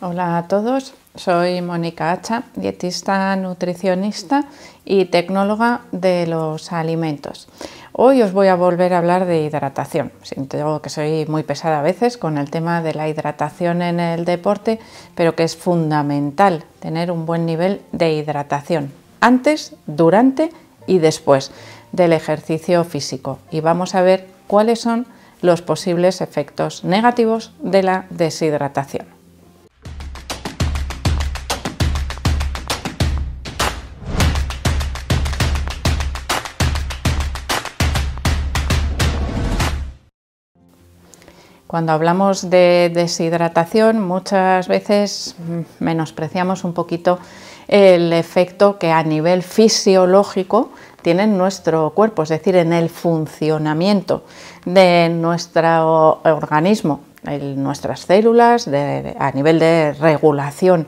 Hola a todos, soy Mónica Hacha, dietista, nutricionista y tecnóloga de los alimentos. Hoy os voy a volver a hablar de hidratación. Siento que soy muy pesada a veces con el tema de la hidratación en el deporte, pero que es fundamental tener un buen nivel de hidratación antes, durante y después del ejercicio físico. Y vamos a ver cuáles son los posibles efectos negativos de la deshidratación. Cuando hablamos de deshidratación, muchas veces menospreciamos un poquito el efecto que a nivel fisiológico tiene en nuestro cuerpo, es decir, en el funcionamiento de nuestro organismo, en nuestras células, a nivel de regulación.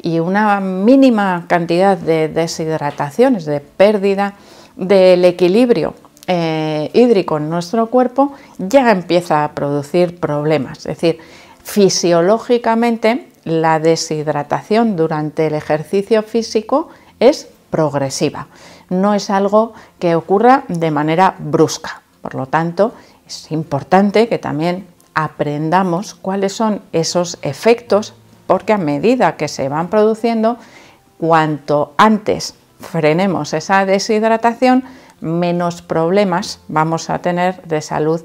Y una mínima cantidad de deshidrataciones, de pérdida del equilibrio eh, hídrico en nuestro cuerpo ya empieza a producir problemas. Es decir, fisiológicamente la deshidratación durante el ejercicio físico es progresiva, no es algo que ocurra de manera brusca. Por lo tanto, es importante que también aprendamos cuáles son esos efectos, porque a medida que se van produciendo, cuanto antes frenemos esa deshidratación, menos problemas vamos a tener de salud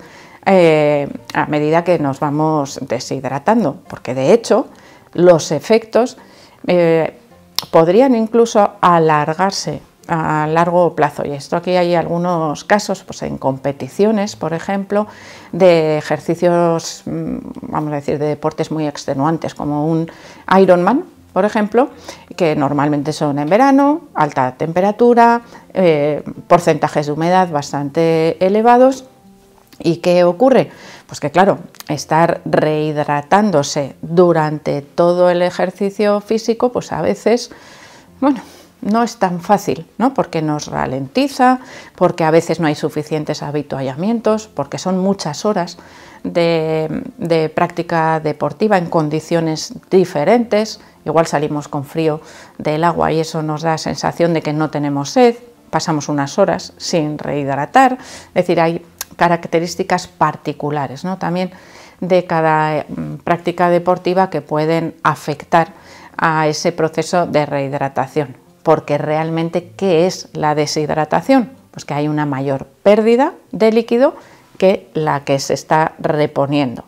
eh, a medida que nos vamos deshidratando, porque de hecho los efectos eh, podrían incluso alargarse a largo plazo. Y esto aquí hay algunos casos, pues en competiciones, por ejemplo, de ejercicios, mm, vamos a decir, de deportes muy extenuantes, como un Ironman, por ejemplo, que normalmente son en verano, alta temperatura, eh, porcentajes de humedad bastante elevados. ¿Y qué ocurre? Pues que claro, estar rehidratándose durante todo el ejercicio físico, pues a veces, bueno, no es tan fácil, ¿no? Porque nos ralentiza, porque a veces no hay suficientes habituallamientos, porque son muchas horas de práctica deportiva en condiciones diferentes, igual salimos con frío del agua y eso nos da sensación de que no tenemos sed, pasamos unas horas sin rehidratar, es decir, hay características particulares también de cada mm, práctica deportiva que pueden afectar a ese proceso de rehidratación, porque realmente ¿qué es la deshidratación? Pues que hay una mayor pérdida de líquido que la que se está reponiendo.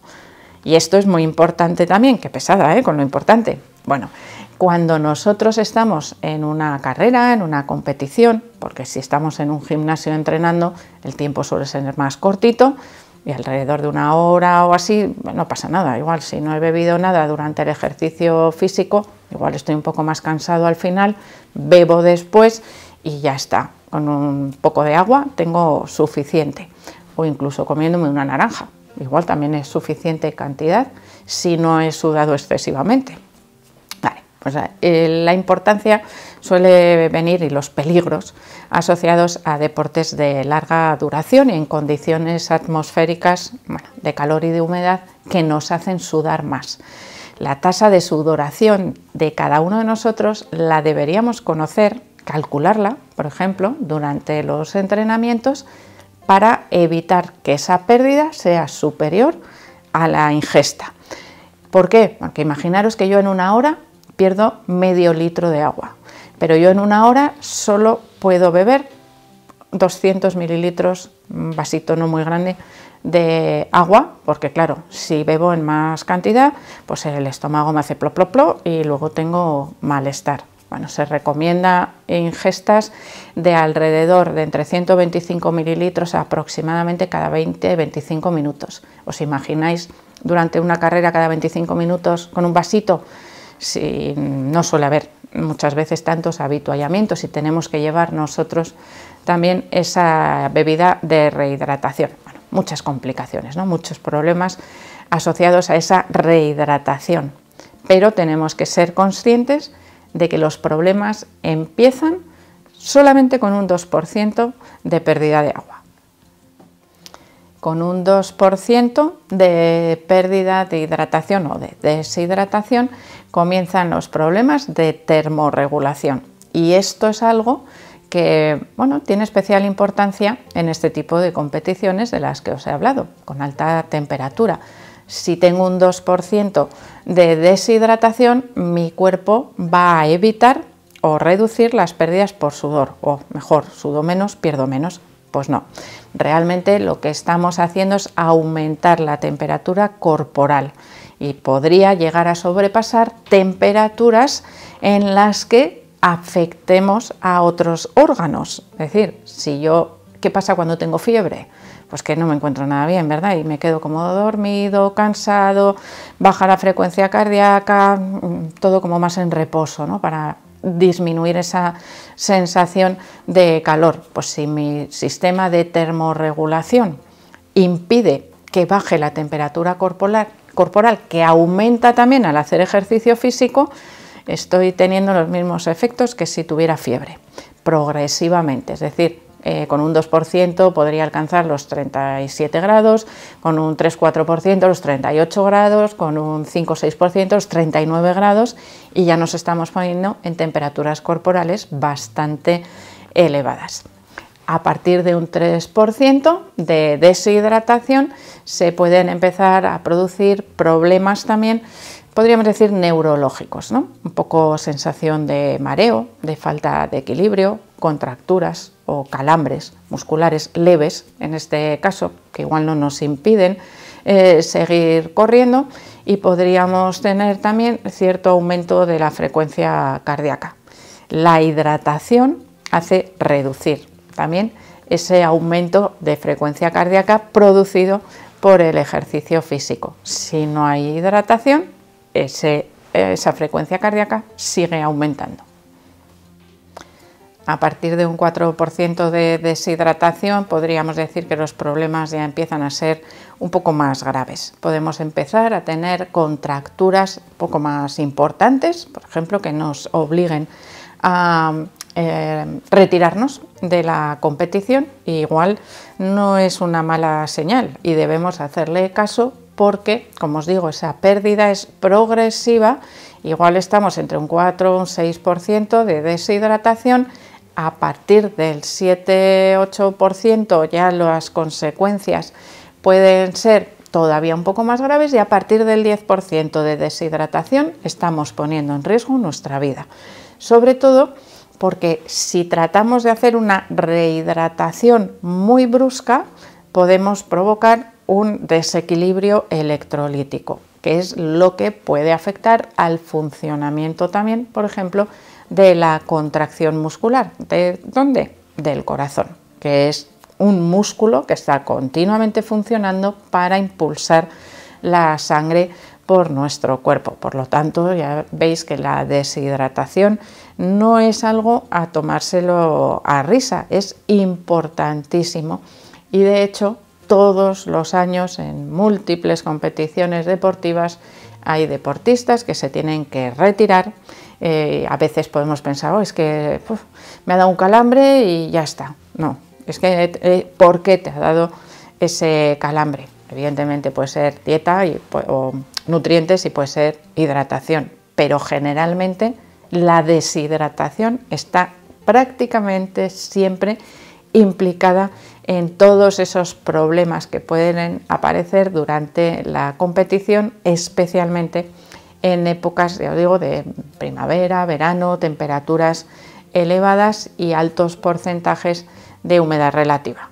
Y esto es muy importante también, que pesada, ¿eh? con lo importante, bueno, cuando nosotros estamos en una carrera, en una competición, porque si estamos en un gimnasio entrenando, el tiempo suele ser más cortito y alrededor de una hora o así, no pasa nada. Igual si no he bebido nada durante el ejercicio físico, igual estoy un poco más cansado al final, bebo después y ya está. Con un poco de agua tengo suficiente. O incluso comiéndome una naranja. Igual también es suficiente cantidad si no he sudado excesivamente la importancia suele venir y los peligros asociados a deportes de larga duración y en condiciones atmosféricas de calor y de humedad que nos hacen sudar más. La tasa de sudoración de cada uno de nosotros la deberíamos conocer, calcularla, por ejemplo, durante los entrenamientos para evitar que esa pérdida sea superior a la ingesta. ¿Por qué? Porque imaginaros que yo en una hora pierdo medio litro de agua. Pero yo en una hora solo puedo beber 200 mililitros, un vasito no muy grande, de agua, porque claro, si bebo en más cantidad, pues el estómago me hace plop, plop, plop y luego tengo malestar. Bueno, se recomienda ingestas de alrededor de entre 125 mililitros aproximadamente cada 20-25 minutos. ¿Os imagináis durante una carrera cada 25 minutos con un vasito? si no suele haber muchas veces tantos habituallamientos y tenemos que llevar nosotros también esa bebida de rehidratación. muchas complicaciones, ¿no? muchos problemas asociados a esa rehidratación, pero tenemos que ser conscientes de que los problemas empiezan solamente con un 2% de pérdida de agua con un 2% de pérdida de hidratación o de deshidratación, comienzan los problemas de termorregulación. Y esto es algo que tiene especial importancia en este tipo de competiciones de las que os he hablado, con alta temperatura. Si tengo un 2% de deshidratación, mi cuerpo va a evitar o reducir las pérdidas por sudor, o mejor, sudo menos, pierdo menos. Pues no, realmente lo que estamos haciendo es aumentar la temperatura corporal y podría llegar a sobrepasar temperaturas en las que afectemos a otros órganos. Es decir, si yo, ¿qué pasa cuando tengo fiebre? Pues que no me encuentro nada bien, ¿verdad? Y me quedo como dormido, cansado, baja la frecuencia cardíaca, mm, todo como más en reposo, ¿no? Para disminuir esa sensación de calor. Pues si mi sistema de termorregulación impide que baje la temperatura corporal, corporal que aumenta también al hacer ejercicio físico, estoy teniendo los mismos efectos que si tuviera fiebre, progresivamente, es decir, eh, con un 2% podría alcanzar los 37 grados, con un 3-4% los 38 grados, con un 5-6% los 39 grados y ya nos estamos poniendo en temperaturas corporales bastante elevadas. A partir de un 3% de deshidratación se pueden empezar a producir problemas también podríamos decir, neurológicos, ¿no? Un poco sensación de mareo, de falta de equilibrio, contracturas o calambres musculares leves, en este caso, que igual no nos impiden eh, seguir corriendo y podríamos tener también cierto aumento de la frecuencia cardíaca. La hidratación hace reducir también ese aumento de frecuencia cardíaca producido por el ejercicio físico. Si no hay hidratación, esa frecuencia cardíaca sigue aumentando. A partir de un 4% de deshidratación podríamos decir que los problemas ya empiezan a ser un poco más graves. Podemos empezar a tener contracturas un poco más importantes, por ejemplo, que nos obliguen a eh, retirarnos de la competición. igual no es una mala señal y debemos hacerle caso porque, como os digo, esa pérdida es progresiva, igual estamos entre un 4 o un 6% de deshidratación, a partir del 7-8% ya las consecuencias pueden ser todavía un poco más graves y a partir del 10% de deshidratación estamos poniendo en riesgo nuestra vida. Sobre todo porque si tratamos de hacer una rehidratación muy brusca, podemos provocar un desequilibrio electrolítico, que es lo que puede afectar al funcionamiento también, por ejemplo, de la contracción muscular. ¿De dónde? Del corazón, que es un músculo que está continuamente funcionando para impulsar la sangre por nuestro cuerpo. Por lo tanto, ya veis que la deshidratación no es algo a tomárselo a risa, es importantísimo. Y de hecho, todos los años en múltiples competiciones deportivas hay deportistas que se tienen que retirar. Eh, a veces podemos pensar, oh, es que me ha dado un calambre y ya está. No, es que eh, ¿por qué te ha dado ese calambre? Evidentemente puede ser dieta o nutrientes y puede ser hidratación, pero generalmente la deshidratación está prácticamente siempre implicada en todos esos problemas que pueden aparecer durante la competición, especialmente en épocas, digo, de primavera, verano, temperaturas elevadas y altos porcentajes de humedad relativa.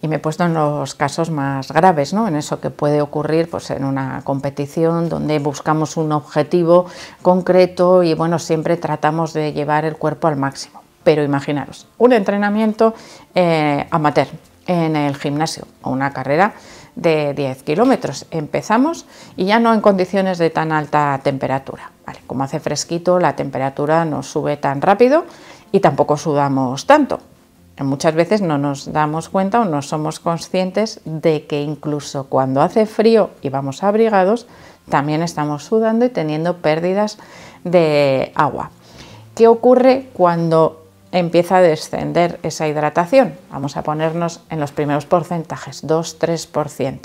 Y me he puesto en los casos más graves, en eso que puede ocurrir pues, en una competición donde buscamos un objetivo concreto y bueno, siempre tratamos de llevar el cuerpo al máximo. Pero imaginaros, un entrenamiento eh, amateur en el gimnasio o una carrera de 10 kilómetros. Empezamos y ya no en condiciones de tan alta temperatura. como hace fresquito, la temperatura no sube tan rápido y tampoco sudamos tanto. Muchas veces no nos damos cuenta o no somos conscientes de que incluso cuando hace frío y vamos abrigados, también estamos sudando y teniendo pérdidas de agua. ¿Qué ocurre cuando empieza a descender esa hidratación. Vamos a ponernos en los primeros porcentajes, 2-3%.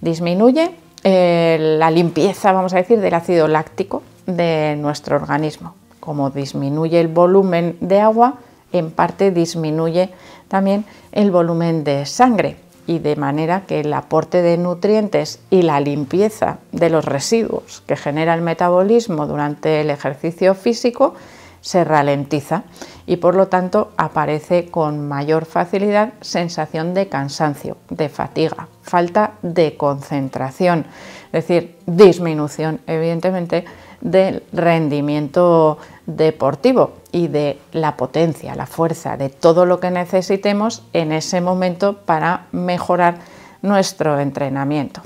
Disminuye eh, la limpieza, vamos a decir, del ácido láctico de nuestro organismo. Como disminuye el volumen de agua, en parte disminuye también el volumen de sangre y de manera que el aporte de nutrientes y la limpieza de los residuos que genera el metabolismo durante el ejercicio físico se ralentiza y por lo tanto aparece con mayor facilidad sensación de cansancio, de fatiga, falta de concentración, es decir, disminución evidentemente del rendimiento deportivo y de la potencia, la fuerza, de todo lo que necesitemos en ese momento para mejorar nuestro entrenamiento.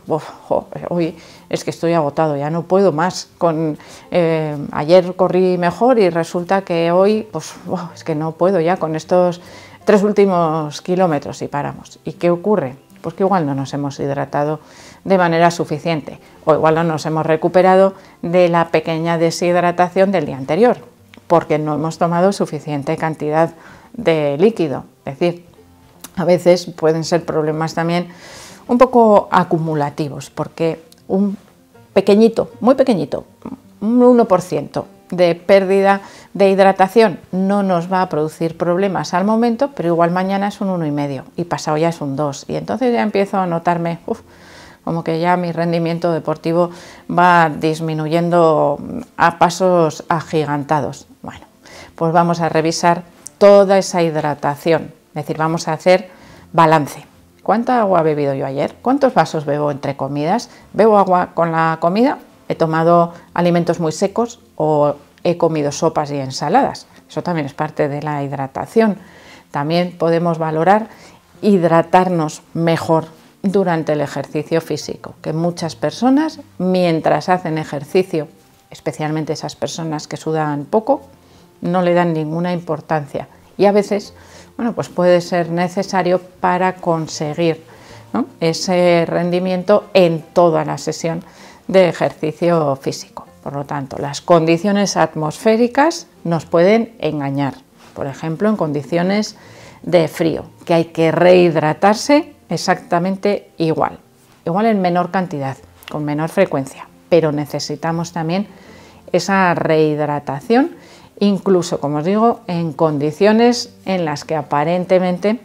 hoy es que estoy agotado, ya no puedo más. Con, eh, ayer corrí mejor y resulta que hoy, pues, es que no puedo ya con estos tres últimos kilómetros y paramos. ¿Y qué ocurre? Pues que igual no nos hemos hidratado de manera suficiente o igual no nos hemos recuperado de la pequeña deshidratación del día anterior porque no hemos tomado suficiente cantidad de líquido. Es decir, a veces pueden ser problemas también un poco acumulativos, porque un pequeñito, muy pequeñito, un 1% de pérdida de hidratación no nos va a producir problemas al momento, pero igual mañana es un 1,5 y pasado ya es un 2. Y entonces ya empiezo a notarme, como que ya mi rendimiento deportivo va disminuyendo a pasos agigantados. Bueno, pues vamos a revisar toda esa hidratación, es decir, vamos a hacer balance. ¿Cuánta agua he bebido yo ayer? ¿Cuántos vasos bebo entre comidas? ¿Bebo agua con la comida? ¿He tomado alimentos muy secos o he comido sopas y ensaladas? Eso también es parte de la hidratación. También podemos valorar hidratarnos mejor durante el ejercicio físico, que muchas personas mientras hacen ejercicio, especialmente esas personas que sudan poco, no le dan ninguna importancia y a veces bueno, pues puede ser necesario para conseguir ese rendimiento en toda la sesión de ejercicio físico. Por lo tanto, las condiciones atmosféricas nos pueden engañar. Por ejemplo, en condiciones de frío, que hay que rehidratarse exactamente igual, igual en menor cantidad, con menor frecuencia, pero necesitamos también esa rehidratación incluso, como os digo, en condiciones en las que aparentemente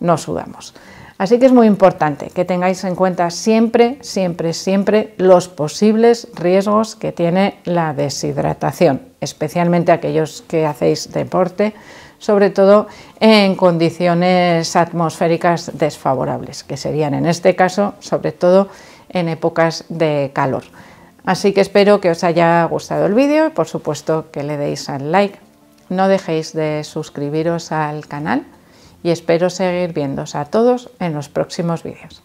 no sudamos. Así que es muy importante que tengáis en cuenta siempre, siempre, siempre los posibles riesgos que tiene la deshidratación, especialmente aquellos que hacéis deporte, sobre todo en condiciones atmosféricas desfavorables, que serían en este caso, sobre todo en épocas de calor. Así que espero que os haya gustado el vídeo y por supuesto que le deis al like. No dejéis de suscribiros al canal y espero seguir viéndoos a todos en los próximos vídeos.